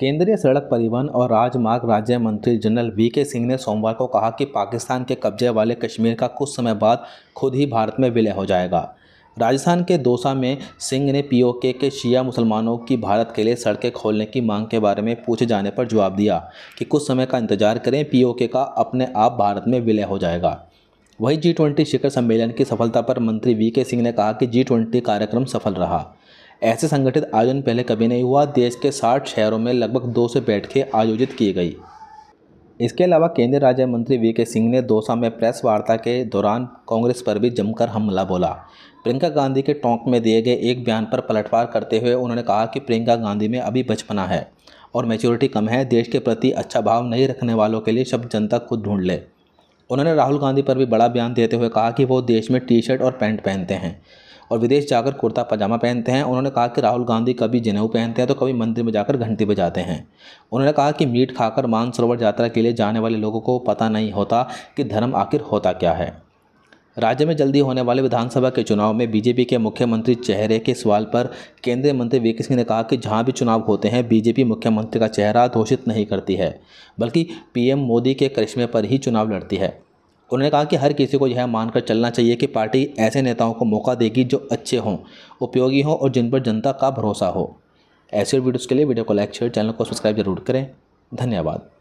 केंद्रीय सड़क परिवहन और राजमार्ग राज्य मंत्री जनरल वी के सिंह ने सोमवार को कहा कि पाकिस्तान के कब्जे वाले कश्मीर का कुछ समय बाद खुद ही भारत में विलय हो जाएगा राजस्थान के दोसा में सिंह ने पीओके के शिया मुसलमानों की भारत के लिए सड़कें खोलने की मांग के बारे में पूछे जाने पर जवाब दिया कि कुछ समय का इंतजार करें पीओके का अपने आप भारत में विलय हो जाएगा वहीं जी ट्वेंटी शिखर सम्मेलन की सफलता पर मंत्री वी के सिंह ने कहा कि जी ट्वेंटी कार्यक्रम सफल रहा ऐसे संगठित आयोजन पहले कभी नहीं हुआ देश के साठ शहरों में लगभग दो सौ बैठकें आयोजित की गई इसके अलावा केंद्रीय राज्य मंत्री वी के सिंह ने दोसा में प्रेस वार्ता के दौरान कांग्रेस पर भी जमकर हमला बोला प्रियंका गांधी के टोंक में दिए गए एक बयान पर पलटवार करते हुए उन्होंने कहा कि प्रियंका गांधी में अभी बचपना है और मेच्योरिटी कम है देश के प्रति अच्छा भाव नहीं रखने वालों के लिए शब्द जनता खुद ढूंढ ले उन्होंने राहुल गांधी पर भी बड़ा बयान देते हुए कहा कि वो देश में टी शर्ट और पैंट पहनते हैं और विदेश जाकर कुर्ता पजामा पहनते हैं उन्होंने कहा कि राहुल गांधी कभी जनेऊ पहनते हैं तो कभी मंदिर में जाकर घंटी बजाते हैं उन्होंने कहा कि मीट खाकर मानसरोवर यात्रा के लिए जाने वाले लोगों को पता नहीं होता कि धर्म आखिर होता क्या है राज्य में जल्दी होने वाले विधानसभा के चुनाव में बीजेपी के मुख्यमंत्री चेहरे के सवाल पर केंद्रीय मंत्री वी सिंह ने कहा कि जहां भी चुनाव होते हैं बीजेपी मुख्यमंत्री का चेहरा घोषित नहीं करती है बल्कि पीएम मोदी के करिश्मे पर ही चुनाव लड़ती है उन्होंने कहा कि हर किसी को यह मानकर चलना चाहिए कि पार्टी ऐसे नेताओं को मौका देगी जो अच्छे हों उपयोगी हों और जिन पर जनता का भरोसा हो ऐसे वीडियोज़ के लिए वीडियो को लाइक शेयर चैनल को सब्सक्राइब जरूर करें धन्यवाद